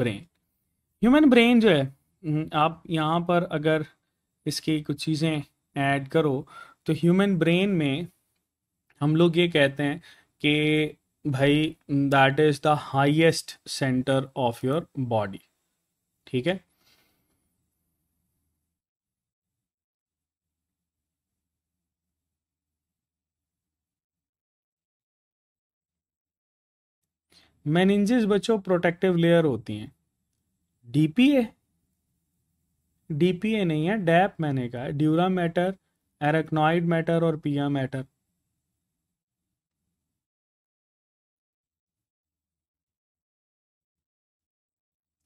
brain human brain जो है हम्म, आप यहाँ पर अगर इसकी कुछ चीज़ें ऐड करो तो ह्यूमन ब्रेन में हम लोग ये कहते हैं कि भाई that is the highest center of your body ठीक है मैनिंजेस बच्चों प्रोटेक्टिव लेयर होती हैं डीपीए डीपीए नहीं है डैप मैंने कहा ड्यूरा मैटर एरेक्नॉइड मैटर और पिया मैटर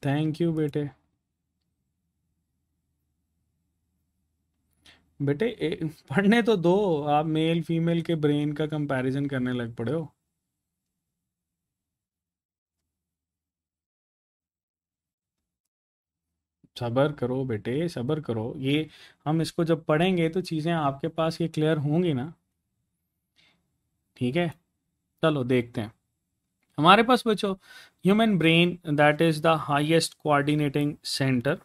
थैंक यू बेटे बेटे ए, पढ़ने तो दो आप मेल फीमेल के ब्रेन का कंपैरिजन करने लग पड़े हो सबर करो बेटे सबर करो ये हम इसको जब पढ़ेंगे तो चीज़ें आपके पास ये क्लियर होंगी ना ठीक है चलो देखते हैं हमारे पास बच्चों human brain that is the highest coordinating center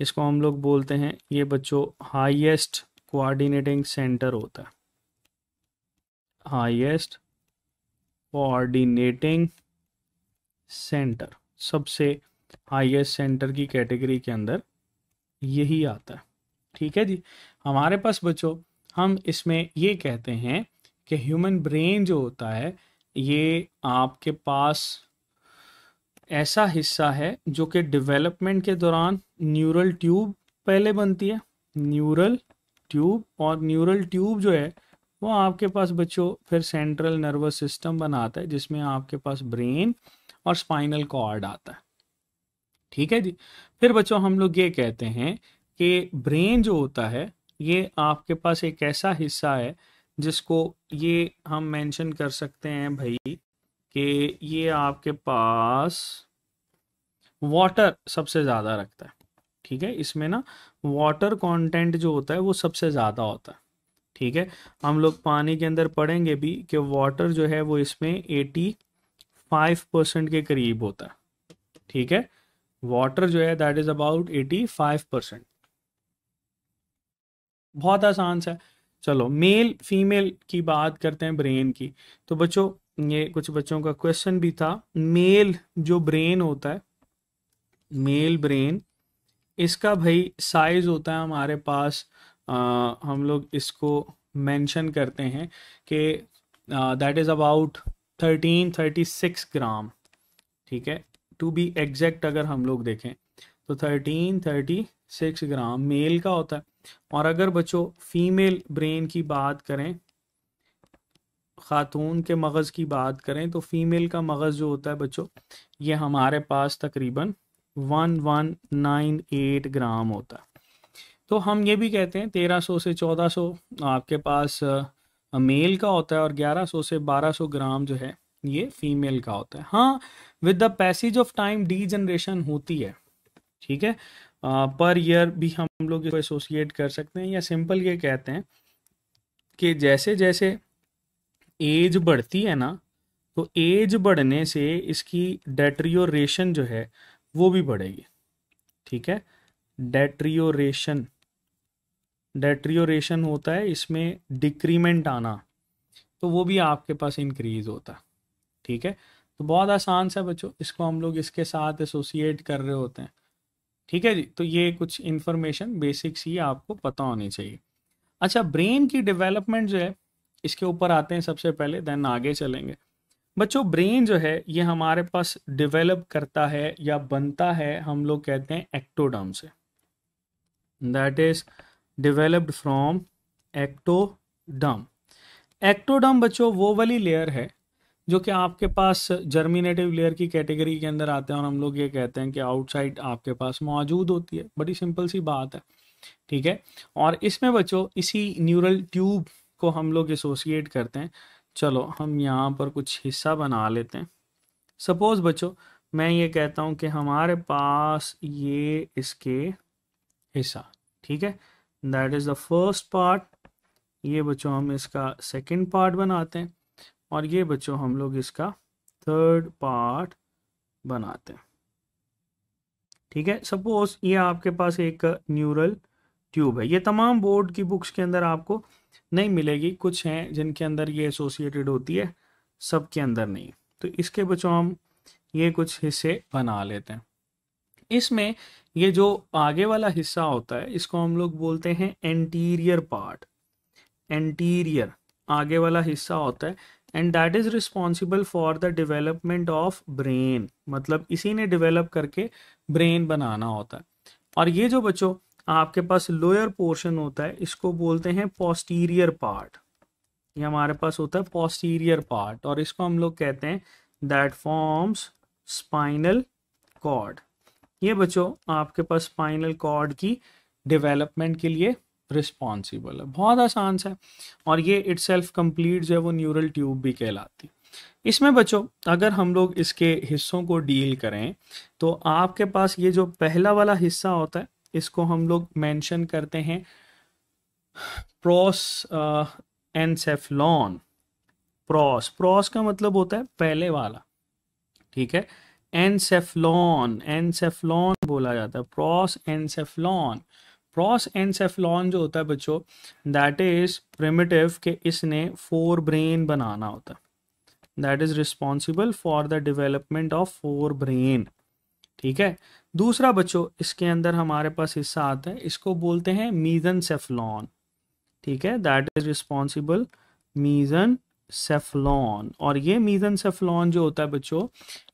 इसको हम लोग बोलते हैं ये बच्चों हाईएस्ट कोऑर्डिनेटिंग सेंटर होता है हाईएस्ट कोऑर्डिनेटिंग सेंटर सबसे आई सेंटर की कैटेगरी के अंदर यही आता है ठीक है जी हमारे पास बच्चों हम इसमें ये कहते हैं कि ह्यूमन ब्रेन जो होता है ये आपके पास ऐसा हिस्सा है जो कि डेवलपमेंट के दौरान न्यूरल ट्यूब पहले बनती है न्यूरल ट्यूब और न्यूरल ट्यूब जो है वो आपके पास बच्चों फिर सेंट्रल नर्वस सिस्टम बनाता है जिसमें आपके पास ब्रेन और स्पाइनल कॉर्ड आता है ठीक है जी फिर बच्चों हम लोग ये कहते हैं कि ब्रेन जो होता है ये आपके पास एक ऐसा हिस्सा है जिसको ये हम मेंशन कर सकते हैं भाई कि ये आपके पास वाटर सबसे ज़्यादा रखता है ठीक है इसमें ना वाटर कंटेंट जो होता है वो सबसे ज़्यादा होता है ठीक है हम लोग पानी के अंदर पढ़ेंगे भी कि वाटर जो है वो इसमें एटी फाइव परसेंट के करीब होता है ठीक है वाटर जो है that is about eighty five percent बहुत आसान सा चलो मेल फीमेल की बात करते हैं ब्रेन की तो बच्चों ये कुछ बच्चों का क्वेश्चन भी था मेल जो ब्रेन होता है मेल ब्रेन इसका भाई साइज होता है हमारे पास आ, हम लोग इसको मेंशन करते हैं कि that is about thirteen thirty six gram ठीक है टू बी एग्जैक्ट अगर हम लोग देखें तो thirteen thirty six gram male का होता है और अगर बच्चों फीमेल ब्रेन की बात करें खातून के मगज़ की बात करें तो फीमेल का मगज़ जो होता है बच्चों ये हमारे पास तकरीबन one one nine eight gram होता है तो हम ये भी कहते हैं तेरह सौ से चौदह सौ आपके पास मेल का होता है और ग्यारह सौ से बारह सौ ग्राम जो है ये फीमेल का होता है हाँ with the passage of time degeneration होती है ठीक है पर ईयर भी हम लोग इसको एसोसिएट कर सकते हैं या सिंपल ये कहते हैं कि जैसे जैसे एज बढ़ती है ना तो एज बढ़ने से इसकी डेट्रियोरेशन जो है वो भी बढ़ेगी ठीक है डेट्रियोरेशन डेट्रियोरेशन होता है इसमें डिक्रीमेंट आना तो वो भी आपके पास इंक्रीज होता ठीक है तो बहुत आसान सा बच्चों इसको हम लोग इसके साथ एसोसिएट कर रहे होते हैं ठीक है जी तो ये कुछ इन्फॉर्मेशन बेसिक्स ही आपको पता होनी चाहिए अच्छा ब्रेन की डेवलपमेंट जो है इसके ऊपर आते हैं सबसे पहले देन आगे चलेंगे बच्चों ब्रेन जो है ये हमारे पास डेवलप करता है या बनता है हम लोग कहते हैं एक्टोडर्म से that is developed from ectoderm ectoderm बच्चों वो वाली लेयर है जो कि आपके पास जर्मिनेटिव लेयर की कैटेगरी के अंदर आते हैं और हम लोग ये कहते हैं कि आउटसाइड आपके पास मौजूद होती है बड़ी सिंपल सी बात है ठीक है और इसमें बच्चों इसी न्यूरल ट्यूब को हम लोग एसोसिएट करते हैं चलो हम यहाँ पर कुछ हिस्सा बना लेते हैं सपोज बच्चों मैं ये कहता हूँ कि हमारे पास ये इसके हिस्सा ठीक है that is the first part ये बच्चों हम इसका सेकेंड पार्ट बनाते हैं और ये बच्चों हम लोग इसका थर्ड पार्ट बनाते हैं ठीक है सपोज ये आपके पास एक न्यूरल ट्यूब है ये तमाम बोर्ड की बुक्स के अंदर आपको नहीं मिलेगी कुछ हैं जिनके अंदर ये एसोसिएटेड होती है सब के अंदर नहीं तो इसके बच्चों हम ये कुछ हिस्से बना लेते हैं इसमें ये जो आगे वाला हिस्सा होता है इसको हम लोग बोलते हैं एंटीरियर पार्ट एंटीरियर आगे वाला हिस्सा होता है and that is responsible for the development of brain मतलब इसी ने डिवेलप करके ब्रेन बनाना होता है और ये जो बच्चों आपके पास लोअर पोर्शन होता है इसको बोलते हैं पोस्टीरियर पार्ट ये हमारे पास होता है पोस्टीरियर पार्ट और इसको हम लोग कहते हैं दैट फॉर्म्स स्पाइनल कॉर्ड ये बच्चों आपके पास स्पाइनल कॉर्ड की डेवलपमेंट के लिए रिस्पॉन्सिबल है बहुत आसान सा है और ये इट सेल्फ कम्प्लीट जो है वो न्यूरल ट्यूब भी कहलाती इसमें बच्चों अगर हम लोग इसके हिस्सों को डील करें तो आपके पास ये जो पहला वाला हिस्सा होता है इसको हम लोग मैंशन करते हैं प्रोस एनसेफलॉन प्रॉस प्रॉस का मतलब होता है पहले वाला ठीक है एनसेफलॉन एनसेफलॉन बोला जाता है प्रॉस एनसेफलॉन क्रॉस एनसेफलॉन जो होता है बच्चों दैट इज प्रिमिटिव के इसने फोर ब्रेन बनाना होता है that is responsible for the development of forebrain ठीक है दूसरा बच्चों इसके अंदर हमारे पास हिस्सा आता है इसको बोलते हैं मीजन सेफलॉन ठीक है that is responsible mesencephalon और ये मीजन सेफलॉन जो होता है बच्चों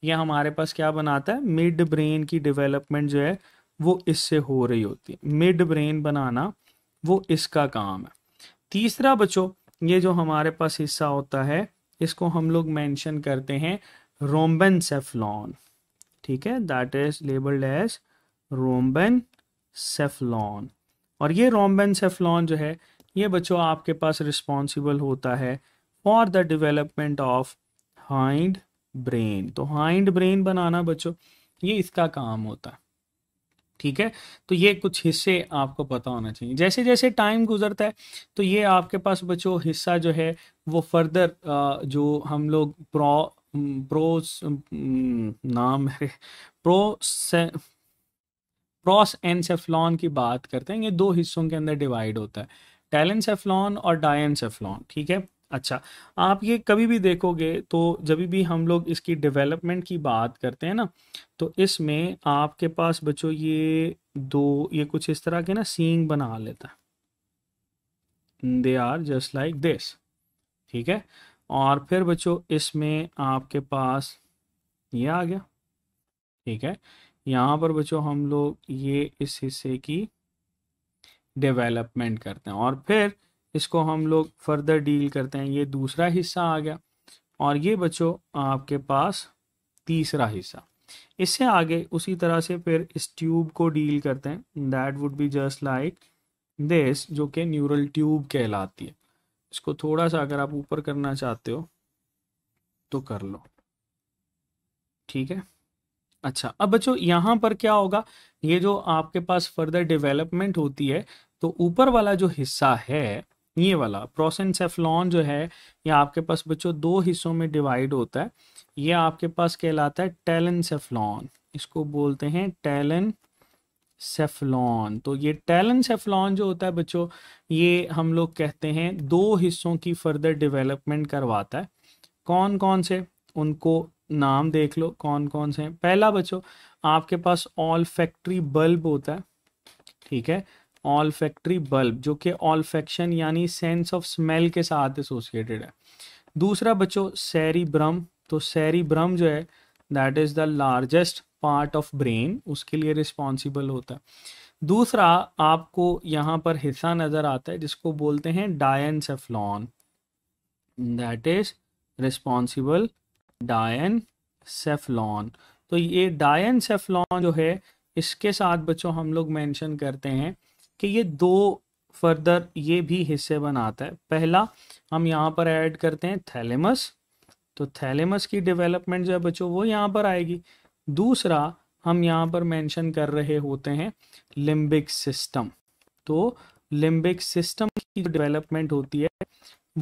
ये हमारे पास क्या बनाता है मिड ब्रेन की डिवेलपमेंट जो है वो इससे हो रही होती है मिड ब्रेन बनाना वो इसका काम है तीसरा बच्चों ये जो हमारे पास हिस्सा होता है इसको हम लोग मेंशन करते हैं सेफलॉन ठीक है that is labelled as rhombencephalon और ये रोमबन सेफलॉन जो है ये बच्चों आपके पास रिस्पॉन्सिबल होता है for the development of hindbrain तो हाइंड ब्रेन बनाना बच्चों ये इसका काम होता है ठीक है तो ये कुछ हिस्से आपको पता होना चाहिए जैसे जैसे टाइम गुजरता है तो ये आपके पास बच्चों हिस्सा जो है वो फर्दर जो हम लोग प्रो प्रोस नाम है प्रो से प्रोस एनसेफ्लॉन की बात करते हैं ये दो हिस्सों के अंदर डिवाइड होता है टेलेंसेफ्लॉन और डायनसेफ्लॉन ठीक है अच्छा आप ये कभी भी देखोगे तो जब भी हम लोग इसकी डेवलपमेंट की बात करते हैं ना तो इसमें आपके पास बच्चों ये दो ये कुछ इस तरह के ना सींग बना लेता है they are just like this ठीक है और फिर बच्चों इसमें आपके पास ये आ गया ठीक है यहाँ पर बच्चों हम लोग ये इस हिस्से की डेवलपमेंट करते हैं और फिर इसको हम लोग फर्दर डील करते हैं ये दूसरा हिस्सा आ गया और ये बच्चों आपके पास तीसरा हिस्सा इससे आगे उसी तरह से फिर इस ट्यूब को डील करते हैं that would be just like this जो कि न्यूरल ट्यूब कहलाती है इसको थोड़ा सा अगर आप ऊपर करना चाहते हो तो कर लो ठीक है अच्छा अब बच्चों यहाँ पर क्या होगा ये जो आपके पास फर्दर डेवलपमेंट होती है तो ऊपर वाला जो हिस्सा है ये वाला प्रोसेंसेफ्लॉन जो है ये आपके पास बच्चों दो हिस्सों में डिवाइड होता है ये आपके पास कहलाता है टेलेंसेफ्लॉन इसको बोलते हैं टेलन सेफलॉन तो ये टेलन सेफलॉन जो होता है बच्चों ये हम लोग कहते हैं दो हिस्सों की फर्दर डेवलपमेंट करवाता है कौन कौन से उनको नाम देख लो कौन कौन से हैं पहला बच्चों आपके पास ऑल फैक्ट्री बल्ब होता है ठीक है ऑल फैक्ट्री बल्ब जो कि ऑल फैक्शन यानी सेंस ऑफ स्मेल के साथ एसोसिएटेड है दूसरा बच्चों सैरी ब्रह्म तो सैरी ब्रह्म जो है that is the largest part of brain उसके लिए रिस्पॉन्सिबल होता है दूसरा आपको यहाँ पर हिस्सा नज़र आता है जिसको बोलते हैं diencephalon that is responsible diencephalon तो ये डायन सेफलॉन जो है इसके साथ बच्चों हम लोग मेंशन करते हैं कि ये दो फर्दर ये भी हिस्से बनाता है पहला हम यहाँ पर ऐड करते हैं थैलेमस तो थैलेमस की डेवलपमेंट जो है बच्चों वो यहाँ पर आएगी दूसरा हम यहाँ पर मेंशन कर रहे होते हैं लिम्बिक सिस्टम तो लिम्बिक सिस्टम की डेवलपमेंट होती है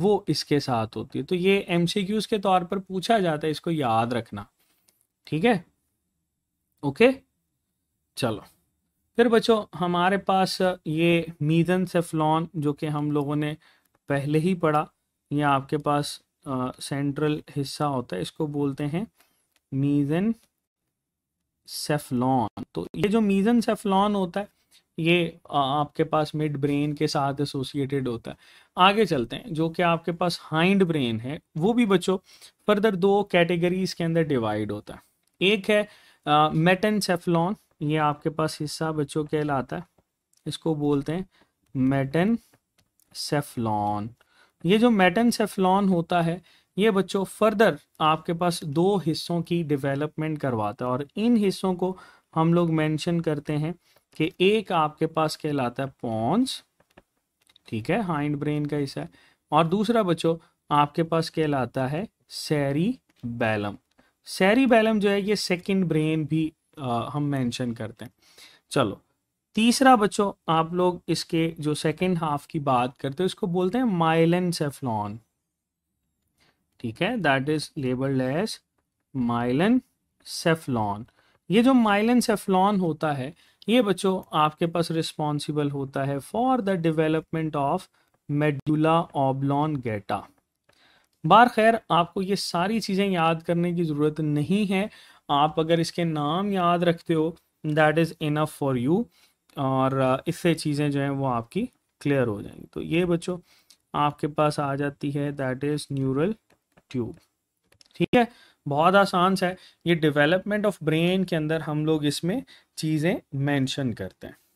वो इसके साथ होती है तो ये एम के तौर पर पूछा जाता है इसको याद रखना ठीक है ओके चलो फिर बच्चों हमारे पास ये मीजन सेफलॉन जो कि हम लोगों ने पहले ही पढ़ा ये आपके पास आ, सेंट्रल हिस्सा होता है इसको बोलते हैं मीजन सेफलॉन तो ये जो मीजन सेफलॉन होता है ये आ, आपके पास मिड ब्रेन के साथ एसोसिएटेड होता है आगे चलते हैं जो कि आपके पास हाइंड ब्रेन है वो भी बच्चों फर्दर दो कैटेगरीज के अंदर डिवाइड होता है एक है मेटन सेफलॉन ये आपके पास हिस्सा बच्चों कहलाता लाता है इसको बोलते हैं मेटन सेफलॉन ये जो मेटन सेफलॉन होता है ये बच्चों फर्दर आपके पास दो हिस्सों की डेवलपमेंट करवाता है और इन हिस्सों को हम लोग मेंशन करते हैं कि एक आपके पास कहलाता है पॉन्स ठीक है हाइंड ब्रेन का हिस्सा है और दूसरा बच्चों आपके पास कहलाता है सैरी बैलम सैरी बैलम जो है ये सेकंड ब्रेन भी हम मेंशन करते हैं चलो तीसरा बच्चों आप लोग इसके जो सेकेंड हाफ की बात करते हो इसको बोलते हैं माइलन सेफलॉन ठीक है that is labelled as myelencephalon ये जो माइलन सेफलॉन होता है ये बच्चों आपके पास रिस्पॉन्सिबल होता है for the development of medulla oblongata बार खैर आपको ये सारी चीज़ें याद करने की ज़रूरत नहीं है आप अगर इसके नाम याद रखते हो that is enough for you और इससे चीज़ें जो हैं वो आपकी क्लियर हो जाएंगी तो ये बच्चों आपके पास आ जाती है दैट इज़ न्यूरल ट्यूब ठीक है बहुत आसान सा है ये डेवलपमेंट ऑफ ब्रेन के अंदर हम लोग इसमें चीज़ें मेंशन करते हैं